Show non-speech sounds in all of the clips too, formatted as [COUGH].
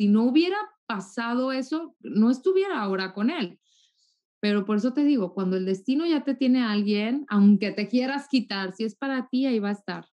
Si no hubiera pasado eso, no estuviera ahora con él. Pero por eso te digo, cuando el destino ya te tiene a alguien, aunque te quieras quitar, si es para ti, ahí va a estar.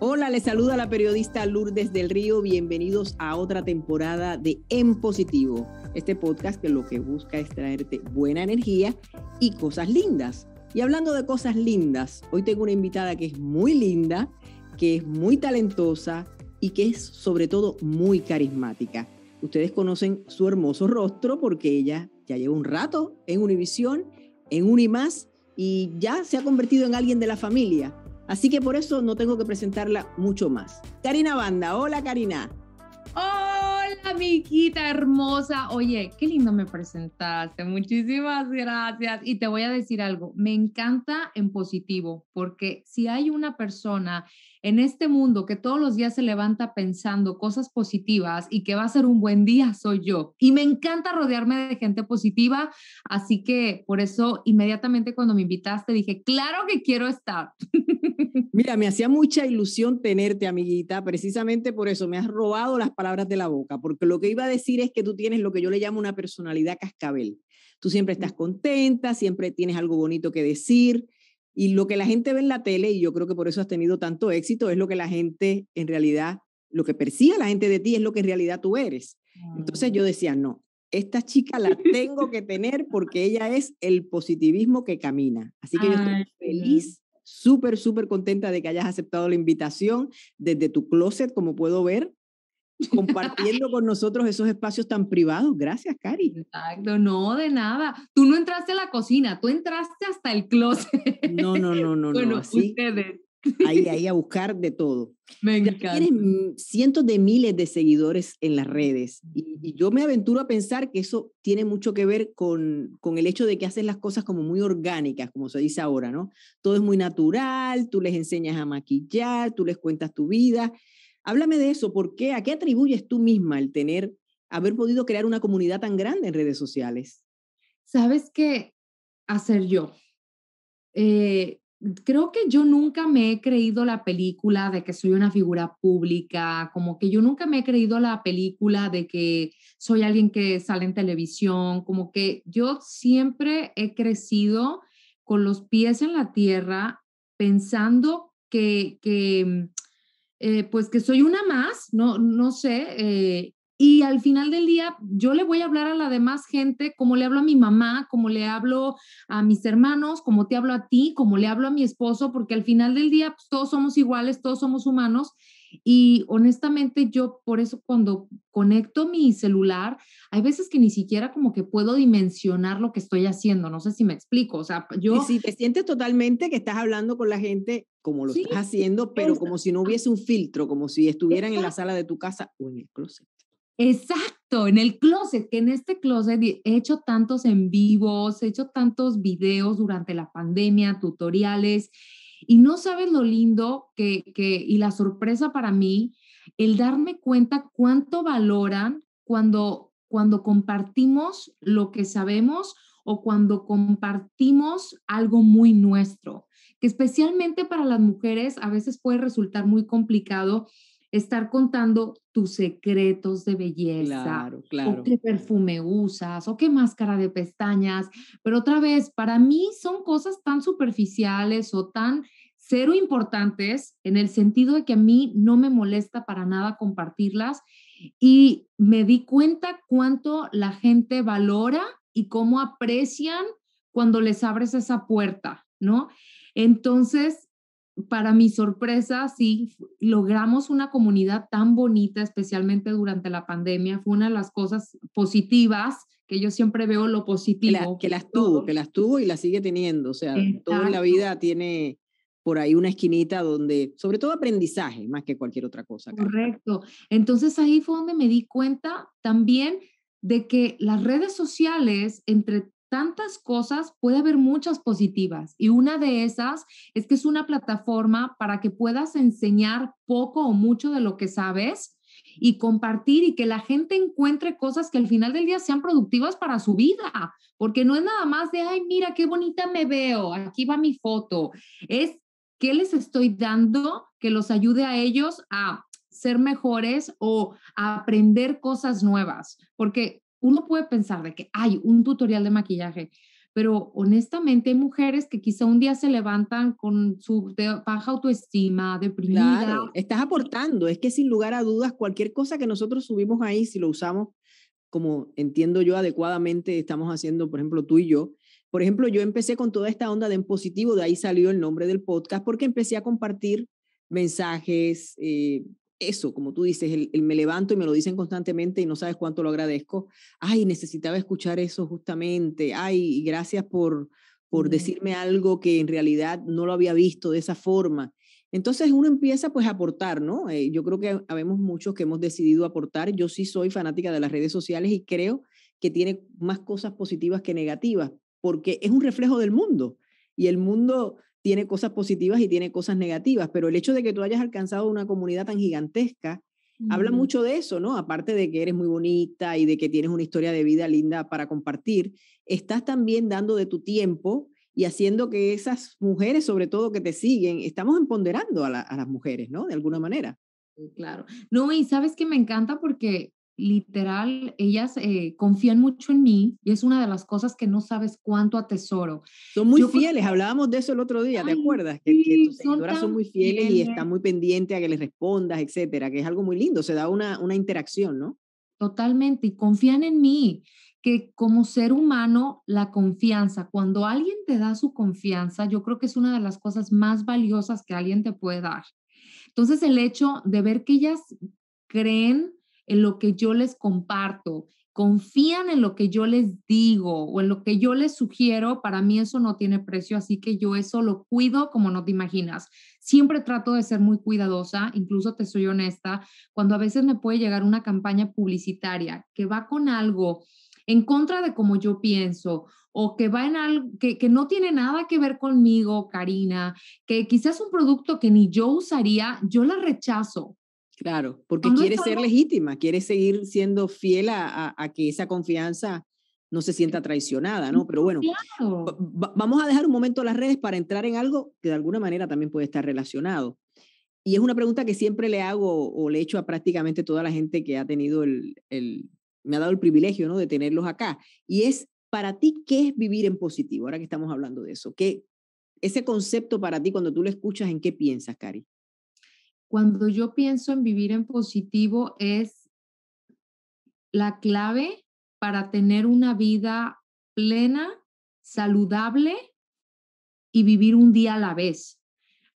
Hola, les saluda la periodista Lourdes del Río. Bienvenidos a otra temporada de En Positivo. Este podcast que lo que busca es traerte buena energía y cosas lindas y hablando de cosas lindas, hoy tengo una invitada que es muy linda, que es muy talentosa y que es sobre todo muy carismática. Ustedes conocen su hermoso rostro porque ella ya lleva un rato en Univisión, en Unimas, y ya se ha convertido en alguien de la familia. Así que por eso no tengo que presentarla mucho más. Karina Banda, hola Karina. ¡Hola! amiguita hermosa. Oye, qué lindo me presentaste. Muchísimas gracias. Y te voy a decir algo. Me encanta en positivo, porque si hay una persona en este mundo que todos los días se levanta pensando cosas positivas y que va a ser un buen día, soy yo. Y me encanta rodearme de gente positiva. Así que por eso, inmediatamente cuando me invitaste, dije, claro que quiero estar. [LAUGHS] Mira, me hacía mucha ilusión tenerte, amiguita. Precisamente por eso me has robado las palabras de la boca porque lo que iba a decir es que tú tienes lo que yo le llamo una personalidad cascabel. Tú siempre estás mm. contenta, siempre tienes algo bonito que decir, y lo que la gente ve en la tele, y yo creo que por eso has tenido tanto éxito, es lo que la gente en realidad, lo que percibe la gente de ti es lo que en realidad tú eres. Entonces ah. yo decía, no, esta chica la tengo que tener [LAUGHS] porque ella es el positivismo que camina. Así que yo estoy feliz, súper, súper contenta de que hayas aceptado la invitación desde tu closet, como puedo ver, compartiendo con nosotros esos espacios tan privados. Gracias, Cari. Exacto, no, de nada. Tú no entraste a la cocina, tú entraste hasta el closet. No, no, no, no. bueno, no, ustedes. Ahí, ahí a buscar de todo. [LAUGHS] Me encanta. Tienes mm, cientos de miles de seguidores en las redes y, yo me aventuro a pensar que eso tiene mucho que ver con, con el hecho de que haces las cosas como muy orgánicas, como se dice ahora, ¿no? Todo es muy natural, tú les enseñas a maquillar, tú les cuentas tu vida Háblame de eso, ¿por qué? ¿A qué atribuyes tú misma el tener, haber podido crear una comunidad tan grande en redes sociales? Sabes qué hacer yo. Eh, creo que yo nunca me he creído la película de que soy una figura pública, como que yo nunca me he creído la película de que soy alguien que sale en televisión, como que yo siempre he crecido con los pies en la tierra pensando que, que eh, pues que soy una más, no, no sé, eh, y al final del día yo le voy a hablar a la demás gente como le hablo a mi mamá, como le hablo a mis hermanos, como te hablo a ti, como le hablo a mi esposo, porque al final del día pues, todos somos iguales, todos somos humanos y honestamente yo por eso cuando conecto mi celular, hay veces que ni siquiera como que puedo dimensionar lo que estoy haciendo, no sé si me explico, o sea, yo... Y si te sientes totalmente que estás hablando con la gente como lo estás haciendo, pero como si no ah hubiese un filtro, como si estuvieran en la sala de tu casa o en el closet. Exacto, en el closet, que en este closet he hecho tantos en vivos, he hecho tantos videos durante la pandemia, tutoriales, y no sabes lo lindo que, que, y la sorpresa para mí, el darme cuenta cuánto valoran cuando, cuando compartimos lo que sabemos o cuando compartimos algo muy nuestro, que especialmente para las mujeres a veces puede resultar muy complicado estar contando tus secretos de belleza, qué perfume usas, o qué máscara de pestañas, pero otra vez, para mí son cosas tan superficiales o tan cero importantes en el sentido de que a mí no me molesta para nada compartirlas y me di cuenta cuánto la gente valora y cómo aprecian cuando les abres esa puerta, ¿no? Entonces, para mi sorpresa, sí, logramos una comunidad tan bonita, especialmente durante la pandemia. Fue una de las cosas positivas, que yo siempre veo lo positivo. Que, la, las tuvo, que las tuvo y las sigue teniendo. O sea, toda todo la vida tiene por ahí una esquinita donde, sobre todo aprendizaje, más que cualquier otra cosa. Correcto. Entonces ahí fue donde me di cuenta también de que las redes sociales, entre tantas cosas, puede haber muchas positivas. Y una de esas es que es una plataforma para que puedas enseñar poco o mucho de lo que sabes y compartir y que la gente encuentre cosas que al final del día sean productivas para su vida, porque no es nada más de, ay, mira, qué bonita me veo, aquí va mi foto. Es qué les estoy dando que los ayude a ellos a ser mejores o a aprender cosas nuevas, porque uno puede pensar de que hay un tutorial de maquillaje, pero honestamente hay mujeres que quizá un día se levantan con su baja autoestima, deprimida. Claro, estás aportando, es que sin lugar a dudas cualquier cosa que nosotros subimos ahí, si lo usamos como entiendo yo adecuadamente, estamos haciendo, por ejemplo, tú y yo. Por ejemplo, yo empecé con toda esta onda de en positivo, de ahí salió el nombre del podcast, porque empecé a compartir mensajes, eh, eso, como tú dices, el, me levanto y me lo dicen constantemente y no sabes cuánto lo agradezco. Ay, necesitaba escuchar eso justamente. Ay, gracias por, por decirme algo que en realidad no lo había visto de esa forma. Entonces uno empieza pues a aportar, ¿no? Eh, yo creo que habemos muchos que hemos decidido aportar. Yo sí soy fanática de las redes sociales y creo que tiene más cosas positivas que negativas, porque es un reflejo del mundo. Y el mundo tiene cosas positivas y tiene cosas negativas, pero el hecho de que tú hayas alcanzado una comunidad tan gigantesca, habla mucho de eso, ¿no? Aparte de que eres muy bonita y de que tienes una historia de vida linda para compartir, estás también dando de tu tiempo y haciendo que esas mujeres, sobre todo que te siguen, estamos empoderando a, a las mujeres, ¿no? De alguna manera. Claro. No, y sabes que me encanta porque literal, ellas eh, confían mucho en mí y es una de las cosas que no sabes cuánto atesoro. Son muy fieles, hablábamos de eso el otro día, ¿te acuerdas? Que, tus seguidoras son, muy fieles, y están muy pendientes a que les respondas, etcétera, que es algo muy lindo, se da una, una interacción, ¿no? Totalmente, y confían en mí, que como ser humano, la confianza, cuando alguien te da su confianza, yo creo que es una de las cosas más valiosas que alguien te puede dar. Entonces, el hecho de ver que ellas creen en lo que yo les comparto, confían en lo que yo les digo o en lo que yo les sugiero, para mí eso no tiene precio, así que yo eso lo cuido como no te imaginas. Siempre trato de ser muy cuidadosa, incluso te soy honesta, cuando a veces me puede llegar una campaña publicitaria que va con algo en contra de como yo pienso o que va en algo que, que, no tiene nada que ver conmigo, Karina, que quizás un producto que ni yo usaría, yo la rechazo Claro, porque quiere ser legítima, quiere seguir siendo fiel a, que esa confianza no se sienta traicionada, ¿no? Pero bueno, vamos a dejar un momento las redes para entrar en algo que de alguna manera también puede estar relacionado. Y es una pregunta que siempre le hago o le echo a prácticamente toda la gente que ha tenido el, el me ha dado el privilegio, ¿no? De tenerlos acá. Y es, para ti, ¿qué es vivir en positivo? Ahora que estamos hablando de eso, ¿qué, ese concepto para ti, cuando tú lo escuchas, ¿en qué piensas, Cari? cuando yo pienso en vivir en positivo es la clave para tener una vida plena, saludable y vivir un día a la vez.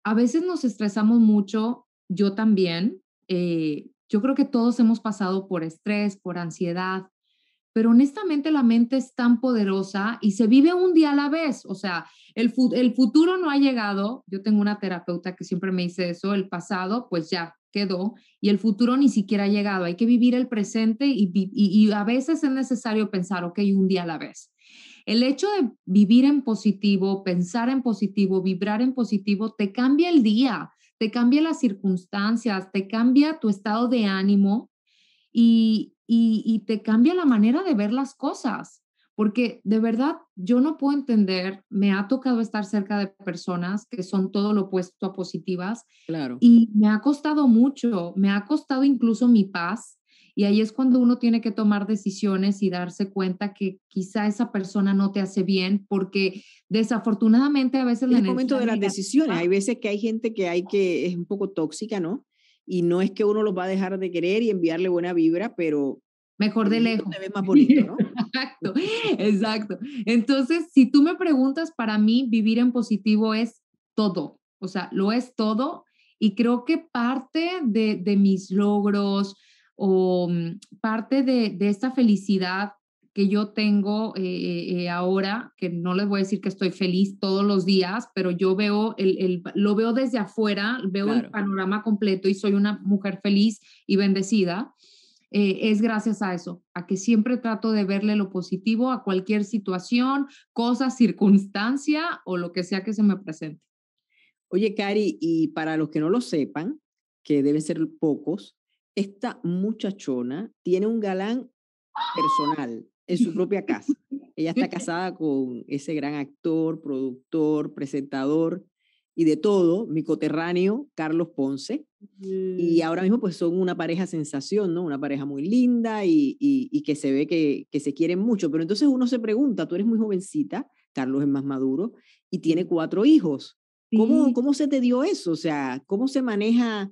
A veces nos estresamos mucho, yo también. Eh, yo creo que todos hemos pasado por estrés, por ansiedad, pero honestamente la mente es tan poderosa y se vive un día a la vez. O sea, el, el, futuro no ha llegado. Yo tengo una terapeuta que siempre me dice eso, el pasado pues ya quedó y el futuro ni siquiera ha llegado. Hay que vivir el presente y, y a veces es necesario pensar, ok, un día a la vez. El hecho de vivir en positivo, pensar en positivo, vibrar en positivo, te cambia el día, te cambia las circunstancias, te cambia tu estado de ánimo y, y, te cambia la manera de ver las cosas, porque de verdad yo no puedo entender, me ha tocado estar cerca de personas que son todo lo opuesto a positivas. Claro. Y me ha costado mucho, me ha costado incluso mi paz. Y ahí es cuando uno tiene que tomar decisiones y darse cuenta que quizá esa persona no te hace bien, porque desafortunadamente a veces... en el momento de las decisiones. Hay veces que hay gente que hay que es un poco tóxica, ¿no? y no es que uno lo va a dejar de querer y enviarle buena vibra, pero... Mejor de lejos. Te ve más bonito, ¿no? [LAUGHS] exacto, exacto. Entonces, si tú me preguntas, para mí vivir en positivo es todo, o sea, lo es todo y creo que parte de, mis logros o mm, parte de, de esta felicidad que yo tengo eh, eh, ahora, que no les voy a decir que estoy feliz todos los días, pero yo veo el, el lo veo desde afuera, veo el panorama completo y soy una mujer feliz y bendecida. Eh, es gracias a eso, a que siempre trato de verle lo positivo a cualquier situación, cosa, circunstancia o lo que sea que se me presente. Oye, Cari, y para los que no lo sepan, que deben ser pocos, esta muchachona tiene un galán personal en su propia casa. Ella está [LAUGHS] casada con ese gran actor, productor, presentador y de todo, mi coterráneo, Carlos Ponce. Y ahora mismo pues son una pareja sensación, ¿no? Una pareja muy linda y, que se ve que, se quieren mucho. Pero entonces uno se pregunta, tú eres muy jovencita, Carlos es más maduro y tiene cuatro hijos. ¿Cómo, se te dio eso? O sea, ¿cómo se maneja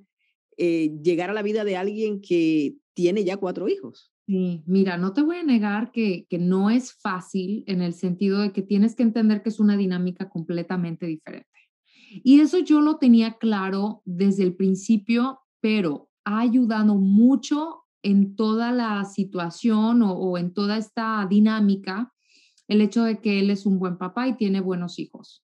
eh, llegar a la vida de alguien que tiene ya cuatro hijos? Sí, mira, no te voy a negar que, no es fácil en el sentido de que tienes que entender que es una dinámica completamente diferente. Y eso yo lo tenía claro desde el principio, pero ha ayudado mucho en toda la situación o, en toda esta dinámica el hecho de que él es un buen papá y tiene buenos hijos.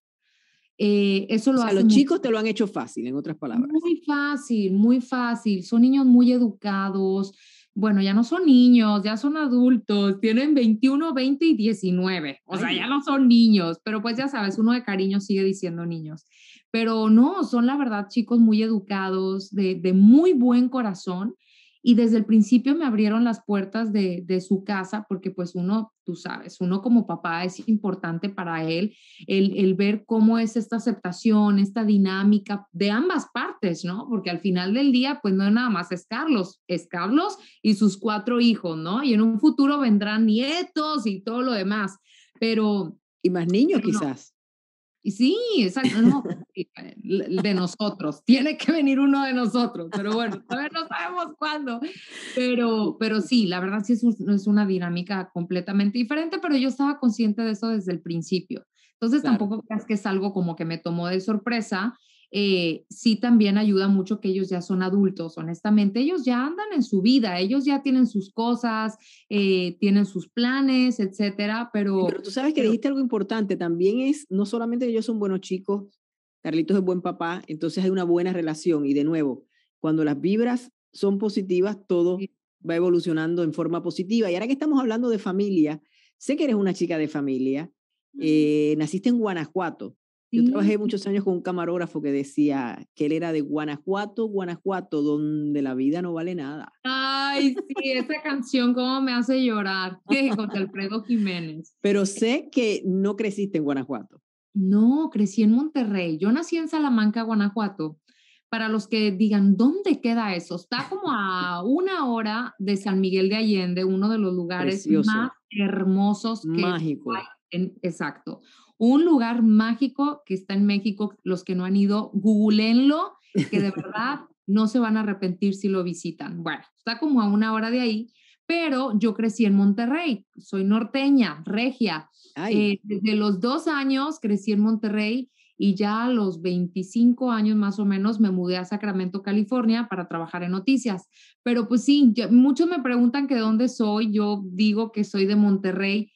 Eh, eso lo o los chicos te lo han hecho fácil, en otras palabras. Muy fácil, muy fácil. Son niños muy educados, bueno, ya no son niños, ya son adultos, tienen 21, 20 y 19, o sea, ya no son niños, pero pues ya sabes, uno de cariño sigue diciendo niños, pero no, son la verdad chicos muy educados, de, de muy buen corazón y desde el principio me abrieron las puertas de, su casa porque pues uno, tú sabes, uno como papá es importante para él el, ver cómo es esta aceptación, esta dinámica de ambas partes, ¿no? Porque al final del día pues no es nada más es Carlos, es Carlos y sus cuatro hijos, ¿no? Y en un futuro vendrán nietos y todo lo demás, pero... Y más niños quizás sí, exacto, pues, eh, de nosotros, tiene que venir uno de nosotros, pero bueno, ver, no sabemos cuándo, pero, pero sí, la verdad sí es, una dinámica completamente diferente, pero yo estaba consciente de eso desde el principio. Entonces tampoco es que es algo como que me tomó de sorpresa eh, sí también ayuda mucho que ellos ya son adultos, honestamente. Ellos ya andan en su vida, ellos ya tienen sus cosas, eh, tienen sus planes, etcétera, pero... tú sabes que dijiste algo importante, también es, no solamente ellos son buenos chicos, Carlitos es buen papá, entonces hay una buena relación y de nuevo, cuando las vibras son positivas, todo va evolucionando en forma positiva. Y ahora que estamos hablando de familia, sé que eres una chica de familia, eh, naciste en Guanajuato, yo trabajé muchos años con un camarógrafo que decía que él era de Guanajuato, Guanajuato, donde la vida no vale nada. Ay, sí, esa canción cómo me hace llorar, que Alfredo Jiménez. Pero sé que no creciste en Guanajuato. No, crecí en Monterrey. Yo nací en Salamanca, Guanajuato. Para los que digan, ¿dónde queda eso? Está como a una hora de San Miguel de Allende, uno de los lugares más hermosos que Mágico. Hay exacto un lugar mágico que está en México. Los que no han ido, googleenlo, que de [LAUGHS] verdad no se van a arrepentir si lo visitan. Bueno, está como a una hora de ahí, pero yo crecí en Monterrey, soy norteña, regia. Eh, desde los dos años crecí en Monterrey y ya a los 25 años más o menos me mudé a Sacramento, California para trabajar en noticias. Pero pues sí, muchos me preguntan que dónde soy, yo digo que soy de Monterrey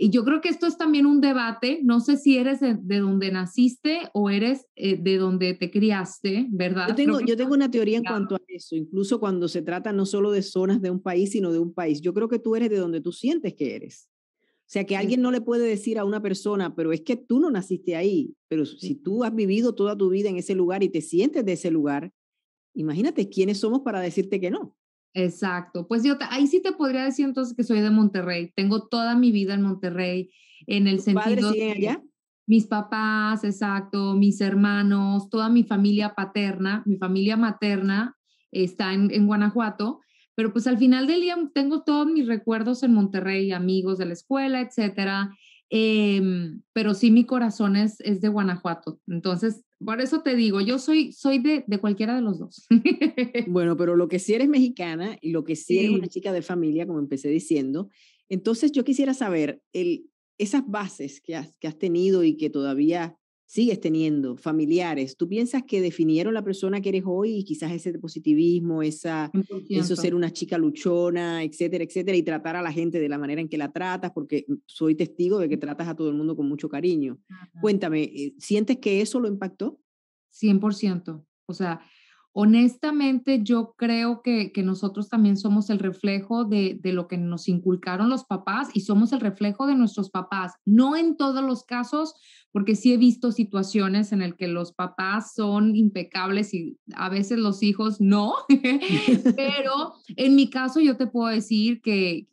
y yo creo que esto es también un debate, no sé si eres de, donde naciste o eres eh, de donde te criaste, ¿verdad? Yo tengo, yo tengo una teoría en cuanto a eso, incluso cuando se trata no solo de zonas de un país, sino de un país. Yo creo que tú eres de donde tú sientes que eres. O sea, que alguien no le puede decir a una persona, pero es que tú no naciste ahí, pero si tú has vivido toda tu vida en ese lugar y te sientes de ese lugar, imagínate quiénes somos para decirte que no. Exacto. Pues yo ahí sí te podría decir entonces que soy de Monterrey. Tengo toda mi vida en Monterrey, en el sentido de mis papás, exacto, mis hermanos, toda mi familia paterna, mi familia materna está en, en Guanajuato, pero pues al final del día tengo todos mis recuerdos en Monterrey, amigos de la escuela, etcétera. Em, pero sí mi corazón es, es de Guanajuato. Entonces, por eso te digo, yo soy, soy de, cualquiera de los dos. [LAUGHS] bueno, pero lo que si eres mexicana y lo que si eres una chica de familia, como empecé diciendo, entonces yo quisiera saber el, esas bases que has, que has tenido y que todavía sigues teniendo familiares. Tú piensas que definieron la persona que eres hoy y quizás ese positivismo, esa, eso ser una chica luchona, etcétera, etcétera, y tratar a la gente de la manera en que la tratas, porque mm, soy testigo de que tratas a todo el mundo con mucho cariño. Cuéntame, eh, ¿sientes que eso lo impactó? 100%. O sea, honestamente yo creo que, que nosotros también somos el reflejo de, de lo que nos inculcaron los papás y somos el reflejo de nuestros papás. No en todos los casos porque sí he visto situaciones en las que los papás son impecables y a veces los hijos no, [LAUGHS] pero en mi caso yo te puedo decir que,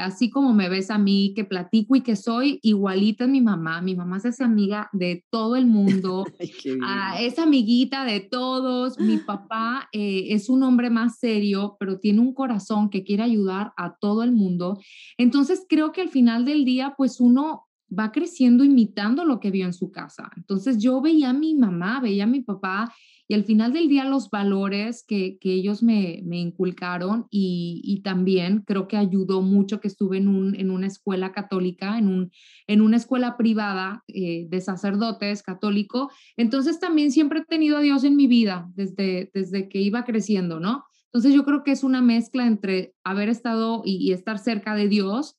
así como me ves a mí, que platico y que soy igualita en mi mamá, mi mamá es esa amiga de todo el mundo, [LAUGHS] ah, es amiguita de todos, mi papá eh, es un hombre más serio, pero tiene un corazón que quiere ayudar a todo el mundo, entonces creo que al final del día pues uno va creciendo imitando lo que vio en su casa. Entonces yo veía a mi mamá, veía a mi papá y al final del día los valores que, ellos me, inculcaron y, también creo que ayudó mucho que estuve en, un, en una escuela católica, en, un, en una escuela privada eh, de sacerdotes católico. Entonces también siempre he tenido a Dios en mi vida desde, desde que iba creciendo, ¿no? Entonces yo creo que es una mezcla entre haber estado y estar cerca de Dios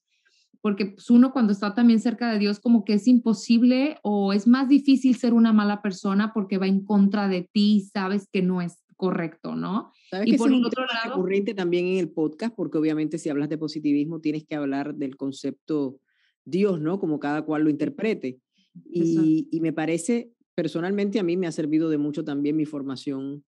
porque pues, uno cuando está también cerca de Dios como que es imposible o es más difícil ser una mala persona porque va en contra de ti y sabes que no es correcto, ¿no? y es otro lado, recurrente también en el podcast porque obviamente si hablas de positivismo tienes que hablar del concepto Dios, ¿no? Como cada cual lo interprete. Y, me parece, personalmente a mí me ha servido de mucho también mi formación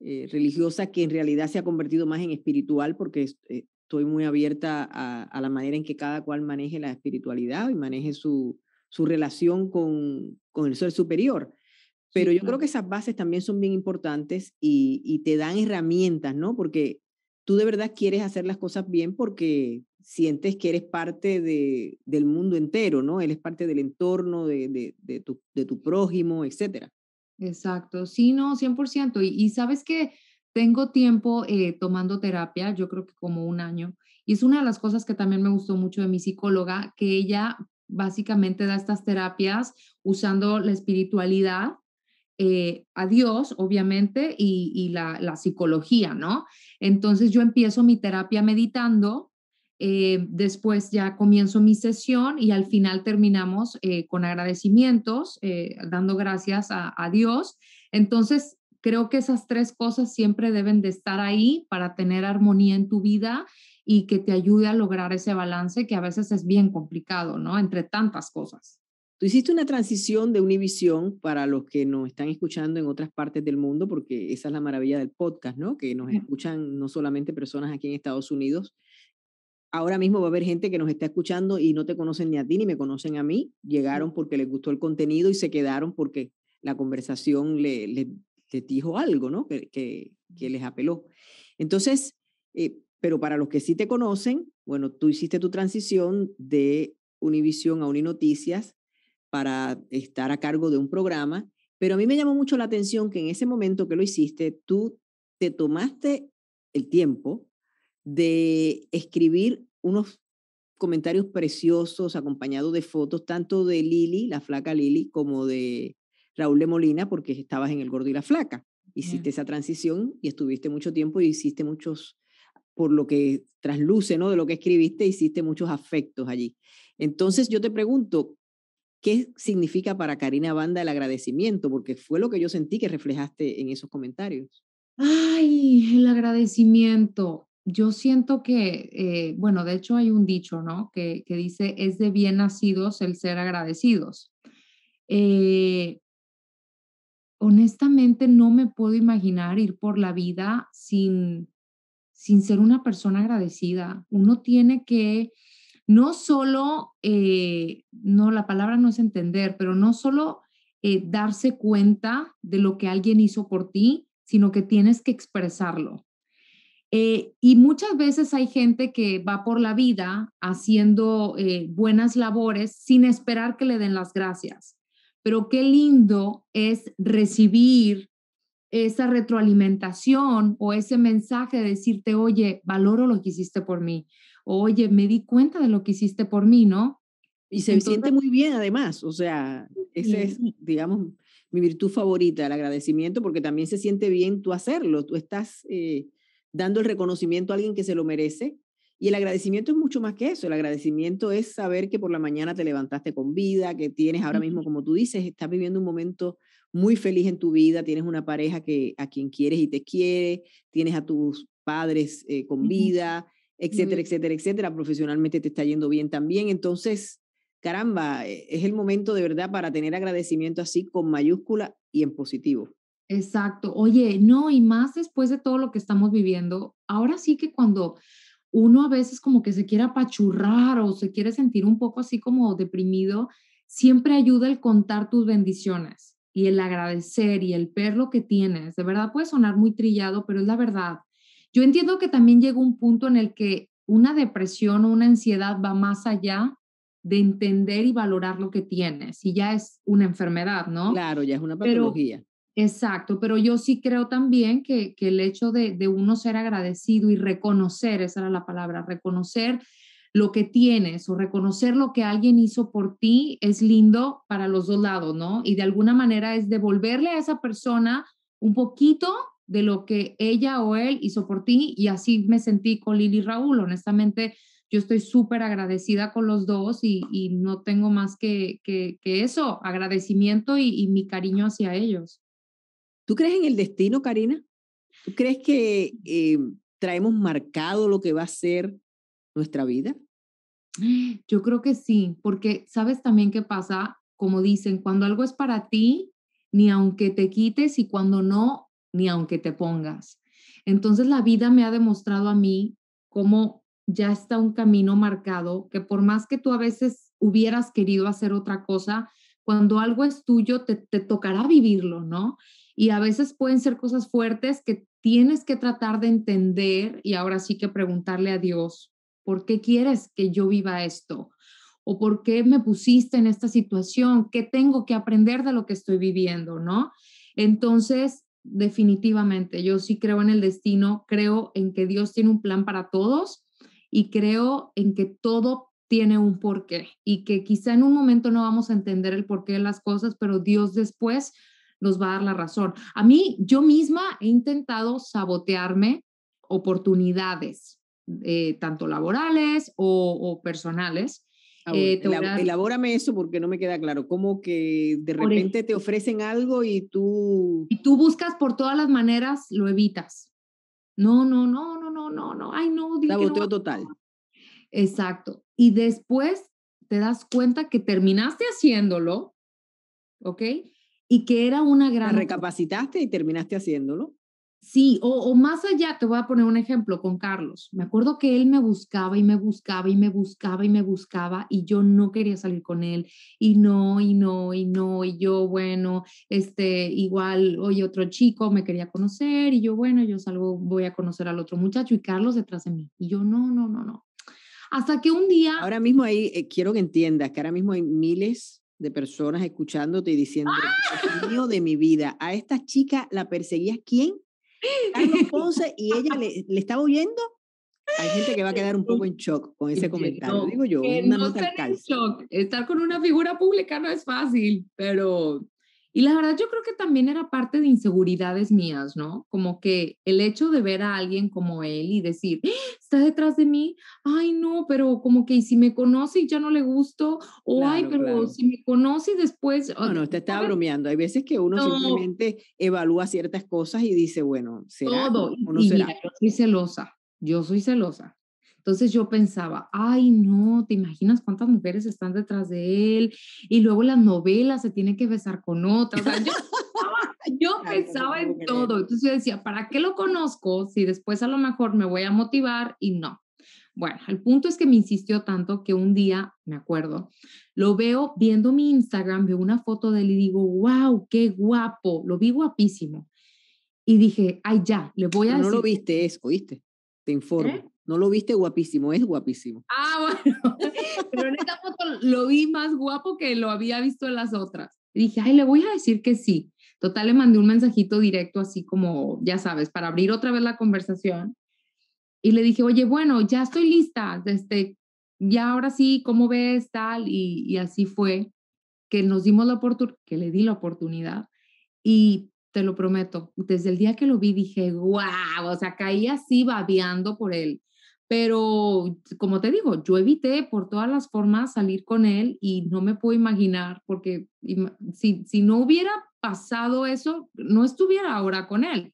eh, religiosa, que en realidad se ha convertido más en espiritual porque es, eh, estoy muy abierta a, la manera en que cada cual maneje la espiritualidad y maneje su, su relación con, el ser superior. Pero yo creo que esas bases también son bien importantes y, te dan herramientas, ¿no? Porque tú de verdad quieres hacer las cosas bien porque sientes que eres parte de, del mundo entero, ¿no? Él es parte del entorno, de, de, tu, prójimo, etcétera. Exacto, sí, no, 100%. Y, y sabes que tengo tiempo eh, tomando terapia, yo creo que como un año, y es una de las cosas que también me gustó mucho de mi psicóloga, que ella básicamente da estas terapias usando la espiritualidad, eh, a Dios, obviamente, y, la, psicología, ¿no? Entonces yo empiezo mi terapia meditando. Eh, después ya comienzo mi sesión y al final terminamos con agradecimientos, dando gracias a, a Dios. Entonces, Creo que esas tres cosas siempre deben de estar ahí para tener armonía en tu vida y que te ayude a lograr ese balance que a veces es bien complicado, ¿no? Entre tantas cosas. Tú hiciste una transición de Univisión para los que nos están escuchando en otras partes del mundo, porque esa es la maravilla del podcast, ¿no? Que nos escuchan no solamente personas aquí en Estados Unidos. Ahora mismo va a haber gente que nos está escuchando y no te conocen ni a ti ni me conocen a mí. Llegaron porque les gustó el contenido y se quedaron porque la conversación le le te dijo algo, ¿no? Que, que, les apeló. Entonces, eh, pero para los que sí te conocen, bueno, tú hiciste tu transición de Univisión a Uninoticias para estar a cargo de un programa, pero a mí me llamó mucho la atención que en ese momento que lo hiciste, tú te tomaste el tiempo de escribir unos comentarios preciosos acompañados de fotos tanto de Lili, la flaca Lili, como de Raúl de Molina porque estabas en El Gordo y la Flaca. Hiciste esa transición y estuviste mucho tiempo y hiciste muchos, por lo que trasluce, ¿no? De lo que escribiste, hiciste muchos afectos allí. Entonces yo te pregunto, ¿qué significa para Karina Banda el agradecimiento? Porque fue lo que yo sentí que reflejaste en esos comentarios. Ay, el agradecimiento. Yo siento que, eh, bueno, de hecho hay un dicho, ¿no? Que, que, dice, es de bien nacidos el ser agradecidos. Eh, honestamente no me puedo imaginar ir por la vida sin, sin ser una persona agradecida. Uno tiene que no solo, eh, no, la palabra no es entender, pero no solo eh, darse cuenta de lo que alguien hizo por ti, sino que tienes que expresarlo. Eh, y muchas veces hay gente que va por la vida haciendo buenas labores sin esperar que le den las gracias pero qué lindo es recibir esa retroalimentación o ese mensaje de decirte, oye, valoro lo que hiciste por mí, oye, me di cuenta de lo que hiciste por mí, ¿no? Y se siente muy bien además, o sea, ese es, digamos, mi virtud favorita, el agradecimiento, porque también se siente bien tú hacerlo, tú estás eh, dando el reconocimiento a alguien que se lo merece y el agradecimiento es mucho más que eso. El agradecimiento es saber que por la mañana te levantaste con vida, que tienes ahora mismo, como tú dices, estás viviendo un momento muy feliz en tu vida, tienes una pareja que a quien quieres y te quiere, tienes a tus padres eh, con vida, etcétera, etcétera, etcétera. Profesionalmente te está yendo bien también. Entonces, caramba, eh, es el momento de verdad para tener agradecimiento así con mayúscula y en positivo. Exacto. Oye, no, y más después de todo lo que estamos viviendo, ahora sí que cuando uno a veces como que se quiere apachurrar o se quiere sentir un poco así como deprimido, siempre ayuda el contar tus bendiciones y el agradecer y el ver lo que tienes. De verdad puede sonar muy trillado, pero es la verdad. Yo entiendo que también llega un punto en el que una depresión o una ansiedad va más allá de entender y valorar lo que tienes y ya es una enfermedad, ¿no? Claro, ya es una patología. Exacto, pero yo sí creo también que, el hecho de, uno ser agradecido y reconocer, esa era la palabra, reconocer lo que tienes o reconocer lo que alguien hizo por ti es lindo para los dos lados, ¿no? Y de alguna manera es devolverle a esa persona un poquito de lo que ella o él hizo por ti y así me sentí con Lili y Raúl. Honestamente, yo estoy súper agradecida con los dos y, no tengo más que, eso, agradecimiento y mi cariño hacia ellos. ¿Tú crees en el destino, Karina? ¿Tú crees que eh, traemos marcado lo que va a ser nuestra vida? ¡Ah! Yo creo que sí, porque sabes también qué pasa, como dicen, cuando algo es para ti, ni aunque te quites y cuando no, ni aunque te pongas. Entonces la vida me ha demostrado a mí cómo ya está un camino marcado, que por más que tú a veces hubieras querido hacer otra cosa, cuando algo es tuyo, te tocará vivirlo, ¿no? y a veces pueden ser cosas fuertes que tienes que tratar de entender y ahora sí que preguntarle a Dios, ¿por qué quieres que yo viva esto? ¿O por qué me pusiste en esta situación? ¿Qué tengo que aprender de lo que estoy viviendo? ¿No? Entonces, definitivamente, yo sí creo en el destino, creo en que Dios tiene un plan para todos y creo en que todo tiene un porqué y que quizá en un momento no vamos a entender el porqué de las cosas, pero Dios después nos va a dar la razón. A mí, yo misma he intentado sabotearme oportunidades, eh, tanto laborales o, personales. Ah, eh, elabórame eso porque no me queda claro. ¿Cómo que de repente te ofrecen algo y tú... Y tú buscas por todas las maneras, lo evitas. No, no, no, no, no, no, no. Ay, no. Saboteo total. Exacto. Y después te das cuenta que terminaste haciéndolo, ¿ok? y que era una gran... recapacitaste y terminaste haciéndolo. Sí, o, más allá, te voy a poner un ejemplo con Carlos. Me acuerdo que él me buscaba y me buscaba y me buscaba y me buscaba y yo no quería salir con él y no, y no, y no, y yo, bueno, este, igual, hoy otro chico me quería conocer y yo, bueno, yo salgo, voy a conocer al otro muchacho y Carlos detrás de mí. Y yo, no, no, no, no. Hasta que un día... Ahora mismo ahí, eh, quiero que entiendas que ahora mismo hay miles de personas escuchándote y diciendo, "Dios ¡Ah! mío de mi vida, a esta chica la perseguías, quién? Carlos [LAUGHS] Ponce y ella le, le estaba oyendo. Hay gente que va a quedar un poco en shock con ese comentario, digo yo. no estar shock, estar con una figura pública no es fácil, pero y la verdad yo creo que también era parte de inseguridades mías, ¿no? Como que el hecho de ver a alguien como él y decir, ¡Ah! está detrás de mí, ay no, pero como que si me conoce y ya no le gusto, o ay, pero si me conoce y después... No, no, te estaba bromeando. Hay veces que uno simplemente evalúa ciertas cosas y dice, bueno, será todo. O y yo soy celosa, yo soy celosa. Entonces yo pensaba, ay no, ¿te imaginas cuántas mujeres están detrás de él? Y luego las novelas se tiene que besar con otras. yo, pensaba [LAUGHS] en todo. Entonces yo decía, ¿para qué lo conozco si después a lo mejor me voy a motivar y no? Bueno, el punto es que me insistió tanto que un día, me acuerdo, lo veo viendo mi Instagram, veo una foto de él y digo, wow, qué guapo, lo vi guapísimo. Y dije, ay, ya, le voy a decir. No lo viste, eso? oíste, te informo. ¿Eh? No lo viste guapísimo, es guapísimo. Ah, bueno. [LAUGHS] Pero en esta foto lo vi más guapo que lo había visto en las otras. dije, ay, le voy a decir que sí. Total, le mandé un mensajito directo, así como, ya sabes, para abrir otra vez la conversación. Y le dije, oye, bueno, ya estoy lista. Este, ya ahora sí, ¿cómo ves? Tal. Y, así fue que nos dimos la oportunidad, que le di la oportunidad. Y te lo prometo, desde el día que lo vi dije, wow, o sea, caí así babeando por él pero como te digo, yo evité por todas las formas salir con él y no me puedo imaginar, porque si, no hubiera pasado eso, no estuviera ahora con él.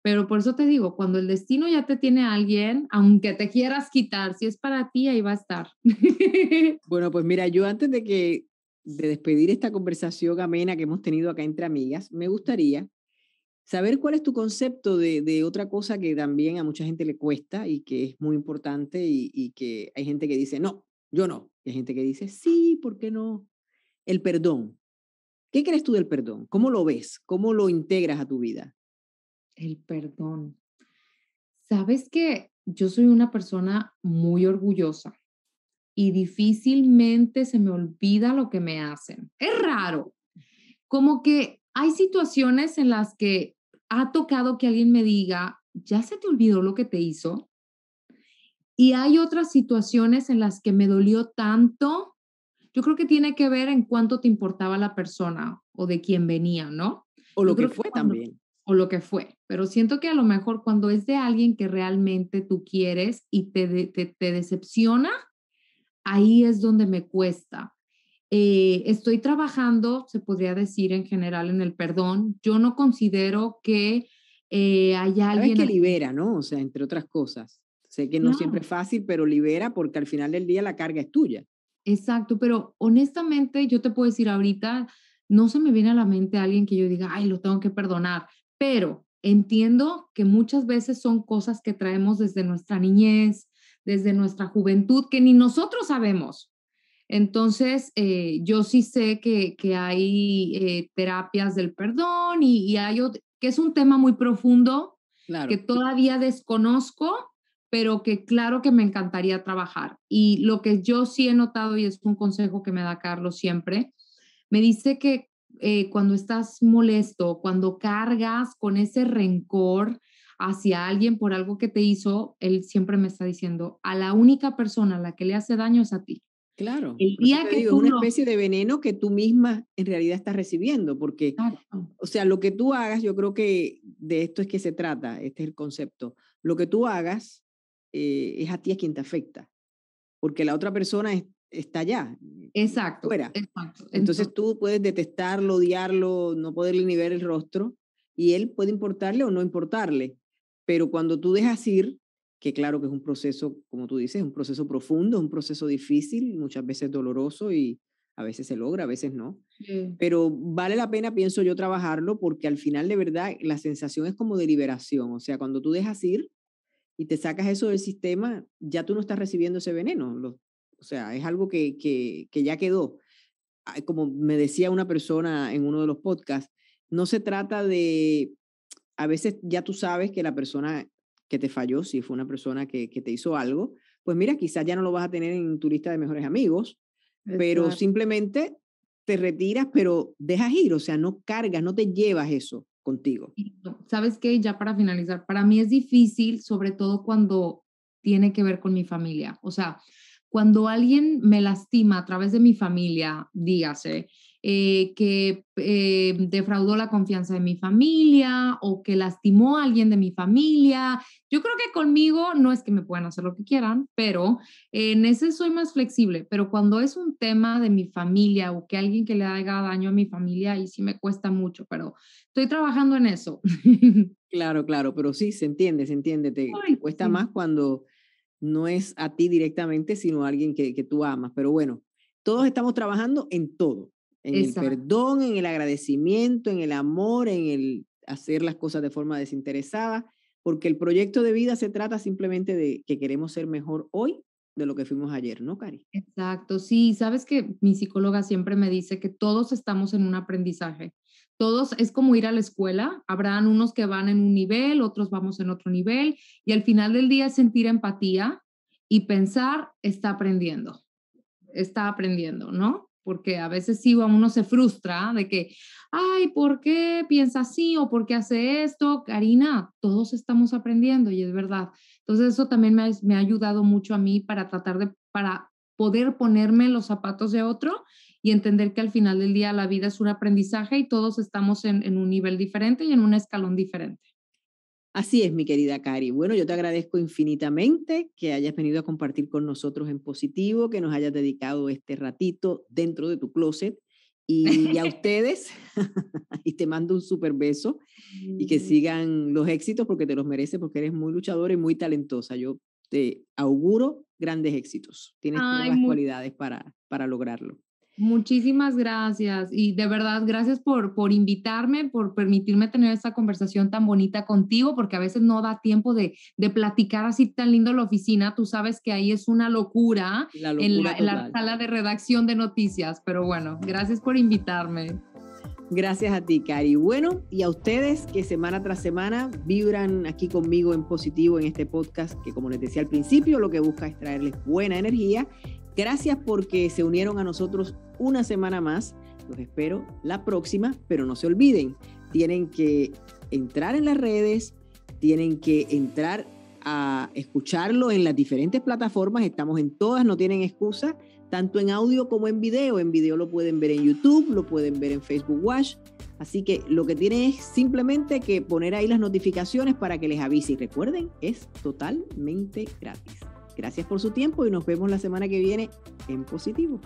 Pero por eso te digo, cuando el destino ya te tiene a alguien, aunque te quieras quitar, si es para ti, ahí va a estar. [LAUGHS] bueno, pues mira, yo antes de que de despedir esta conversación amena que hemos tenido acá entre amigas, me gustaría Saber cuál es tu concepto de, otra cosa que también a mucha gente le cuesta y que es muy importante y, y, que hay gente que dice, no, yo no. Y hay gente que dice, sí, ¿por qué no? El perdón. ¿Qué crees tú del perdón? ¿Cómo lo ves? ¿Cómo lo integras a tu vida? El perdón. Sabes que yo soy una persona muy orgullosa y difícilmente se me olvida lo que me hacen. Es raro. Como que hay situaciones en las que ha tocado que alguien me diga, ya se te olvidó lo que te hizo. Y hay otras situaciones en las que me dolió tanto. Yo creo que tiene que ver en cuánto te importaba la persona o de quién venía, ¿no? O lo que fue también. O lo que fue. Pero siento que a lo mejor cuando es de alguien que realmente tú quieres y te, te decepciona, ahí es donde me cuesta. Eh, estoy trabajando, se podría decir en general, en el perdón. Yo no considero que eh, haya alguien... que libera, ¿no? O sea, entre otras cosas. Sé que no siempre es fácil, pero libera porque al final del día la carga es tuya. Exacto, pero honestamente yo te puedo decir ahorita, no se me viene a la mente alguien que yo diga, ay, lo tengo que perdonar, pero entiendo que muchas veces son cosas que traemos desde nuestra niñez, desde nuestra juventud, que ni nosotros sabemos, entonces, eh, yo sí sé que, hay eh, terapias del perdón y, hay otro, que es un tema muy profundo que todavía desconozco, pero que claro que me encantaría trabajar. Y lo que yo sí he notado, y es un consejo que me da Carlos siempre, me dice que eh, cuando estás molesto, cuando cargas con ese rencor hacia alguien por algo que te hizo, él siempre me está diciendo, a la única persona a la que le hace daño es a ti. Claro. El que una especie de veneno que tú misma en realidad estás recibiendo, porque, o sea, lo que tú hagas, yo creo que de esto es que se trata, este es el concepto. Lo que tú hagas eh, es a ti es quien te afecta, porque la otra persona está allá. Eh, exacto, Entonces tú puedes detestarlo, odiarlo, no poderle ni ver el rostro, y él puede importarle o no importarle, pero cuando tú dejas ir, que claro que es un proceso, como tú dices, un proceso profundo, un proceso difícil, muchas veces doloroso y a veces se logra, a veces no. Pero vale la pena, pienso yo, trabajarlo porque al final de verdad la sensación es como de liberación, o sea, cuando tú dejas ir y te sacas eso del sistema, ya tú no estás recibiendo ese veneno, o sea, es algo que, que ya quedó. Ah, como me decía una persona en uno de los podcasts, no se trata de, a veces ya tú sabes que la persona que te falló, si fue una persona que, que te hizo algo, pues mira, quizás ya no lo vas a tener en tu lista de mejores amigos, pero simplemente te retiras, pero dejas ir, o sea, no cargas, no te llevas eso contigo. Sabes que ya para finalizar, para mí es difícil, sobre todo cuando tiene que ver con mi familia, o sea, cuando alguien me lastima a través de mi familia, dígase, eh, que eh, defraudó la confianza de mi familia o que lastimó a alguien de mi familia. Yo creo que conmigo no es que me puedan hacer lo que quieran, pero en ese soy más flexible. Pero cuando es un tema de mi familia o que alguien que le haga daño a mi familia, ahí sí me cuesta mucho, pero estoy trabajando en eso. [LAUGHS] Claro, claro, pero sí, se entiende, se entiende. Te, cuesta más cuando no es a ti directamente, sino a alguien que tú amas. Pero bueno, todos estamos trabajando en todo en el perdón, en el agradecimiento, en el amor, en el hacer las cosas de forma desinteresada, porque el proyecto de vida se trata simplemente de que queremos ser mejor hoy de lo que fuimos ayer, ¿no, Cari? Exacto, sí, sabes que mi psicóloga siempre me dice que todos estamos en un aprendizaje. Todos es como ir a la escuela, habrán unos que van en un nivel, otros vamos en otro nivel, y al final del día es sentir empatía y pensar está aprendiendo, está aprendiendo, ¿no? porque a veces sí uno se frustra de que, ay, ¿por qué piensa así o por qué hace esto? Karina, todos estamos aprendiendo y es verdad. Entonces eso también me ha, ayudado mucho a mí para tratar de, para poder ponerme los zapatos de otro y entender que al final del día la vida es un aprendizaje y todos estamos en un nivel diferente y en un escalón diferente. Así es, mi querida Cari. Bueno, yo te agradezco infinitamente que hayas venido a compartir con nosotros en positivo, que nos hayas dedicado este ratito dentro de tu closet y, a [LAUGHS] ustedes. [LAUGHS] y te mando un super beso y que sigan los éxitos porque te los mereces, porque eres muy luchadora y muy talentosa. Yo te auguro grandes éxitos. Tienes todas las cualidades para, para lograrlo. Muchísimas gracias y de verdad gracias por, por invitarme, por permitirme tener esta conversación tan bonita contigo, porque a veces no da tiempo de, platicar así tan lindo la oficina. Tú sabes que ahí es una locura, en, la, en la sala de redacción de noticias, pero bueno, gracias por invitarme. Gracias a ti, Cari. Bueno, y a ustedes que semana tras semana vibran aquí conmigo en positivo en este podcast que, como les decía al principio, lo que busca es traerles buena energía Gracias porque se unieron a nosotros una semana más. Los espero la próxima, pero no se olviden, tienen que entrar en las redes, tienen que entrar a escucharlo en las diferentes plataformas, estamos en todas, no tienen excusa, tanto en audio como en video. En video lo pueden ver en YouTube, lo pueden ver en Facebook Watch. Así que lo que tienen es simplemente que poner ahí las notificaciones para que les avise. Y recuerden, es totalmente gratis. Gracias por su tiempo y nos vemos la semana que viene en positivo.